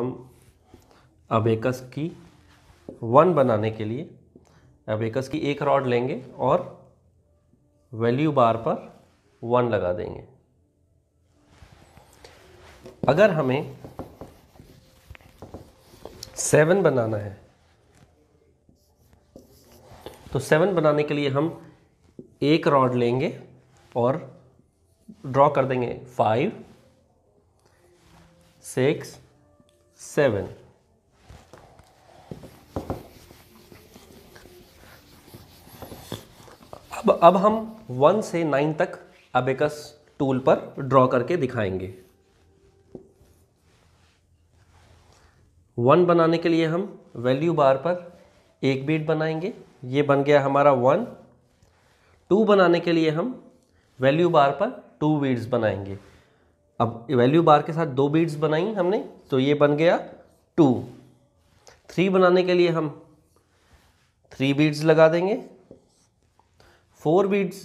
हम अबेकस की वन बनाने के लिए अबेकस की एक रॉड लेंगे और वैल्यू बार पर वन लगा देंगे अगर हमें सेवन बनाना है तो सेवन बनाने के लिए हम एक रॉड लेंगे और ड्रॉ कर देंगे फाइव सिक्स सेवन अब अब हम वन से नाइन तक अबेकस टूल पर ड्रॉ करके दिखाएंगे वन बनाने के लिए हम वैल्यू बार पर एक बीट बनाएंगे ये बन गया हमारा वन टू बनाने के लिए हम वैल्यू बार पर टू बीट्स बनाएंगे अब वैल्यू बार के साथ दो बीड्स बनाई हमने तो ये बन गया टू थ्री बनाने के लिए हम थ्री बीड्स लगा देंगे फोर बीड्स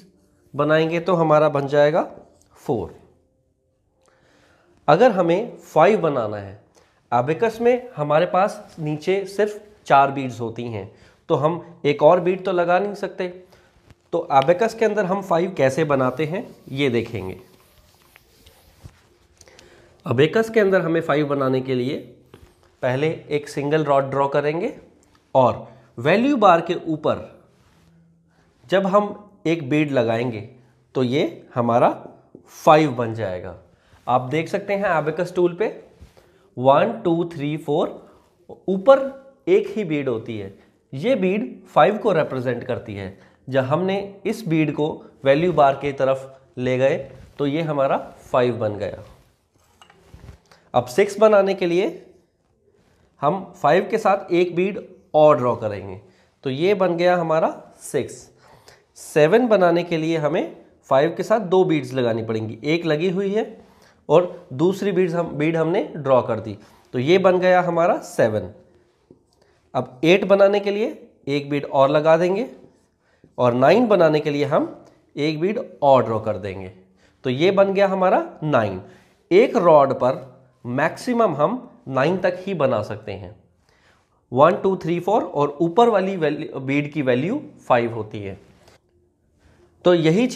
बनाएंगे तो हमारा बन जाएगा फोर अगर हमें फाइव बनाना है एबेकस में हमारे पास नीचे सिर्फ चार बीड्स होती हैं तो हम एक और बीट तो लगा नहीं सकते तो एबेकस के अंदर हम फाइव कैसे बनाते हैं ये देखेंगे अबेकस के अंदर हमें फाइव बनाने के लिए पहले एक सिंगल रॉड ड्रॉ करेंगे और वैल्यू बार के ऊपर जब हम एक बीड लगाएंगे तो ये हमारा फाइव बन जाएगा आप देख सकते हैं एबेकस टूल पे वन टू थ्री फोर ऊपर एक ही बीड होती है ये बीड फाइव को रिप्रेजेंट करती है जब हमने इस बीड को वैल्यू बार की तरफ ले गए तो ये हमारा फाइव बन गया अब सिक्स बनाने के लिए हम फाइव के साथ एक बीड और ड्रॉ करेंगे तो ये बन गया हमारा सिक्स सेवन बनाने के लिए हमें फाइव के साथ दो बीड्स लगानी पड़ेंगी एक लगी हुई है और दूसरी बीड्स हम बीड हमने ड्रॉ कर दी तो ये बन गया हमारा सेवन अब एट बनाने के लिए एक बीड और लगा देंगे और नाइन बनाने के लिए हम एक बीड और ड्रॉ कर देंगे तो ये बन गया हमारा नाइन एक रॉड पर मैक्सिमम हम नाइन तक ही बना सकते हैं वन टू थ्री फोर और ऊपर वाली बीड की वैल्यू फाइव होती है तो यही चीज